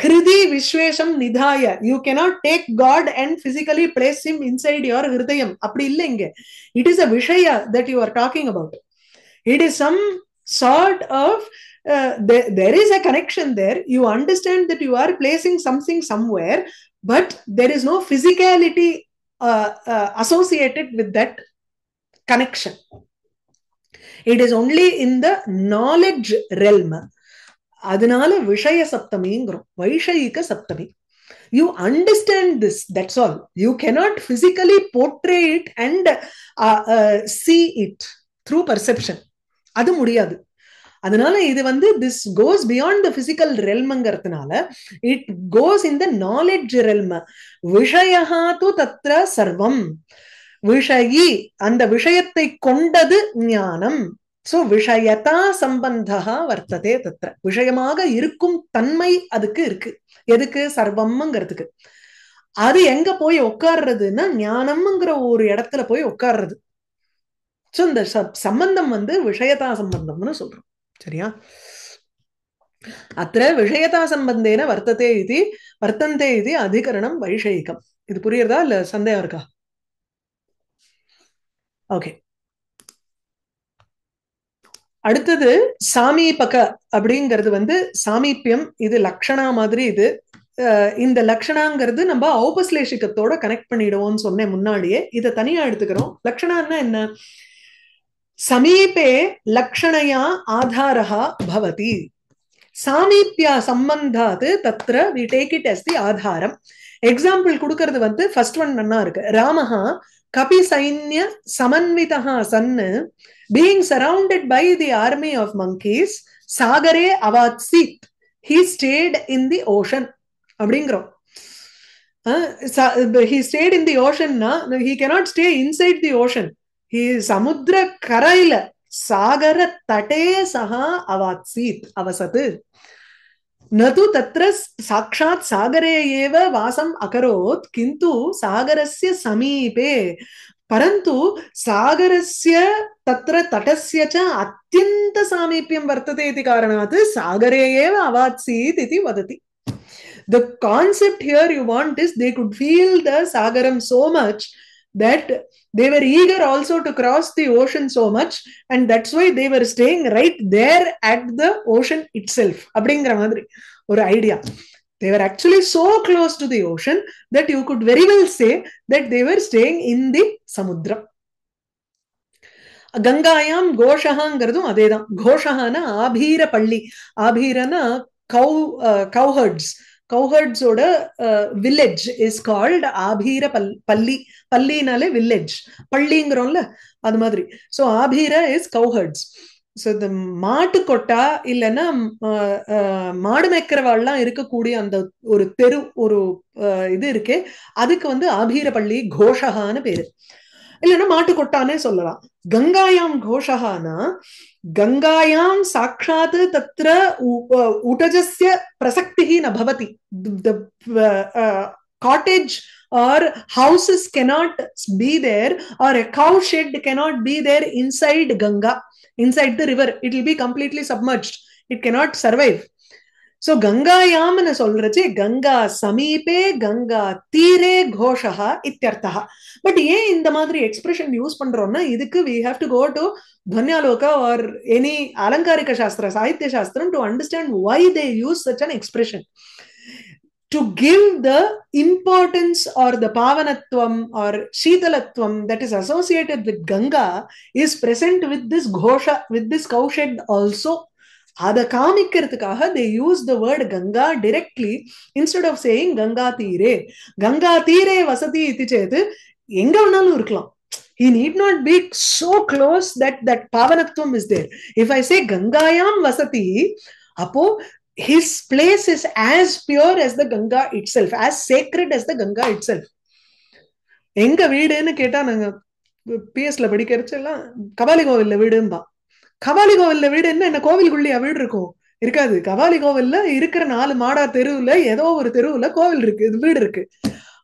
Hridi Vishwesham Nidhaya. You cannot take God and physically place him inside your Hridayam. Apdi illa It is a Vishaya that you are talking about. It is some sort of uh, there, there is a connection there. You understand that you are placing something somewhere, but there is no physicality uh, uh, associated with that connection. It is only in the knowledge realm அதனால விஷய சப்தமிங்கிறோம் வைஷயிக சப்தமி you understand this that's all you cannot physically portray it and see it through perception அது முடியாது அதனால இது வந்து this goes beyond the physical ரெல்மங்கிறதுனால it goes in the knowledge realm விஷயா து தத்ர சர்வம் விஷயி அந்த விஷயத்தை கொண்டது ஞானம் சோ விஷயதா சம்பந்தா வர்த்ததே தத்த விஷயமாக இருக்கும் தன்மை அதுக்கு இருக்கு எதுக்கு சர்வம்ங்கிறதுக்கு அது எங்க போய் உட்கார்றதுன்னா ஞானம்ங்கிற ஒரு இடத்துல போய் உட்கார்றது சோ இந்த சம்பந்தம் வந்து விஷயதா சம்பந்தம்னு சொல்றோம் சரியா அத்த விஷயதா சம்பந்தேன வர்த்ததே இது வர்த்தந்தே இது அதிகரணம் வைஷயிகம் இது புரியுறதா இல்ல சந்தேகம் இருக்கா ஓகே அடுத்தது சாமி பக்க அப்படிங்கிறது வந்து சாமீபியம் இது லக்ஷணா மாதிரி இது இந்த லக்ஷணாங்கிறது நம்ம ஔபஸ்லேஷிக்கத்தோட கனெக்ட் பண்ணிடுவோம்னு சொன்னேன் முன்னாடியே இதை தனியா எடுத்துக்கிறோம் லக்ஷணான்னா என்ன சமீபே லக்ஷணையா ஆதாரா பவதி சாமீபியா சம்பந்தாது தத்ர we take it as the ஆதாரம் எக்ஸாம்பிள் கொடுக்கறது வந்து ஃபர்ஸ்ட் ஒன் நல்லா இருக்கு ராமஹா கபி சைன்ய சமன்விதா சன்னு being surrounded by the army of monkeys சாகரே அவாத் சீத் he stayed in the ocean அப்படிங்கிறோம் ஹீ ஸ்டேட் இன் தி ஓஷன்னா he cannot stay inside the ocean he சமுத்திர கரையில சாகர தட்டே சகா அவாத் சீத் அவசத்து நது தத்ர சாட்சாத் சாகரே ஏவ வாசம் அகரோத் கிந்து சாகரஸ்ய சமீபே परन्तु सागरस्य तत्र तटस्य च अत्यन्तसामीप्यं वर्तते इति कारणात् सागरे एव अवात्सीत् इति वदति the concept here you want is they could feel the सागरं so much that they were eager also to cross the ocean so much and that's why they were staying right there at the ocean itself அப்படிங்கிற மாதிரி ஒரு idea They were actually so close to the ocean that you could very well say that they were staying in the Samudra. கங்காயாம் கோஷகாங்கிறதும் அதேதான் தான் கோஷகான ஆபீர பள்ளி ஆபீரனா கவு கவுஹர்ட்ஸ் கவுஹர்ட்ஸோட வில்லேஜ் இஸ் கால்ட் ஆபீர பல் பள்ளி பள்ளினாலே வில்லேஜ் பள்ளிங்கிறோம்ல அது மாதிரி ஸோ ஆபீர இஸ் கவுஹர்ட்ஸ் ஸோ இந்த மாட்டு கொட்டா இல்லைன்னா மாடு மேய்க்கிறவாள்லாம் இருக்கக்கூடிய அந்த ஒரு தெரு ஒரு இது இருக்கு அதுக்கு வந்து ஆபீரப்பள்ளி கோஷகான்னு பேரு இல்லைன்னா மாட்டு கொட்டானே சொல்லலாம் கங்காயாம் கோஷகானா கங்காயாம் சாட்சாத் தத்திர உடஜஸ்ய பிரசக்தி நபவதி cottage are houses cannot be there are a cow shed cannot be there inside inside the river it will be completely submerged it cannot survive so கங்காயாம்னு சொல்றது கங்கா சமீபே கங்கா தீரே கோஷா இத்தியர்த்தா பட் ஏன் இந்த மாதிரி எக்ஸ்பிரஷன் யூஸ் பண்றோம்னா இதுக்கு we have to go to Dhvanyaloka or any அலங்காரிக சாஸ்திர சாஹித்ய சாஸ்திரம் to understand why they use such an expression to give the importance or the pavanatvam or shitalatvam that is associated with Ganga is present with this ghosha, with this cowshed also. அதை காமிக்கிறதுக்காக they use the word Ganga directly instead of saying Ganga தீரே கங்கா தீரே வசதி இது சேது எங்க வேணாலும் இருக்கலாம் he need not be so close that that pavanatvam is there if i say gangayam vasati அப்போ his place is as pure as the Ganga itself, as sacred as the Ganga itself. எங்க வீடுன்னு கேட்டா நாங்க பிஎஸ்ல படிக்கிறச்சு எல்லாம் கபாலி கோவில்ல வீடும்பா கபாலி கோவில்ல வீடு என்ன என்ன கோவிலுக்குள்ளேயா வீடு இருக்கும் இருக்காது கபாலி கோவில்ல இருக்கிற நாலு மாடா தெருவுல ஏதோ ஒரு தெருவுல கோவில் இருக்கு இது வீடு இருக்கு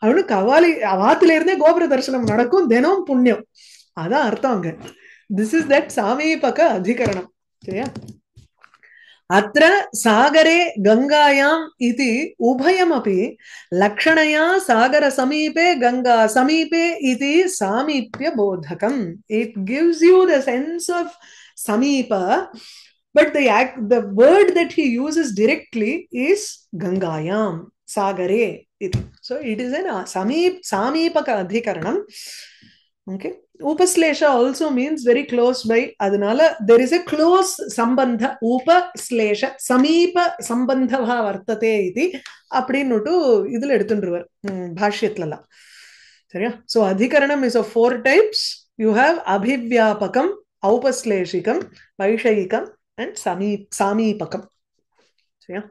அப்படின்னு கவாலி வாத்துல இருந்தே கோபுர தரிசனம் நடக்கும் தினம் புண்ணியம் அதான் அர்த்தம் அங்க திஸ் இஸ் தட் சாமி பக்க அதிகரணம் சரியா अत्र सागरे गङ्गायाम् इति उभयमपि लक्षणया सागरसमीपे गङ्गा समीपे इति सामीप्यबोधकम् it gives you the sense of समीप but the the word that he uses directly is गङ्गायां सागरे इति सो इट् इस् एन् समीप सामीपक अधिकरणम् okay Upashlesha also means very close by. Adhanala, there is a close sambandha. Upashlesha. Samipa sambandhava vartate iti. அப்படின்னுட்டு இதுல எடுத்துருவார் பாஷ்யத்துலலாம் சரியா so அதிகரணம் is of four types you have அபிவியாபகம் ஔபஸ்லேஷிகம் வைஷயிகம் அண்ட் சமீ சாமீபகம் சரியா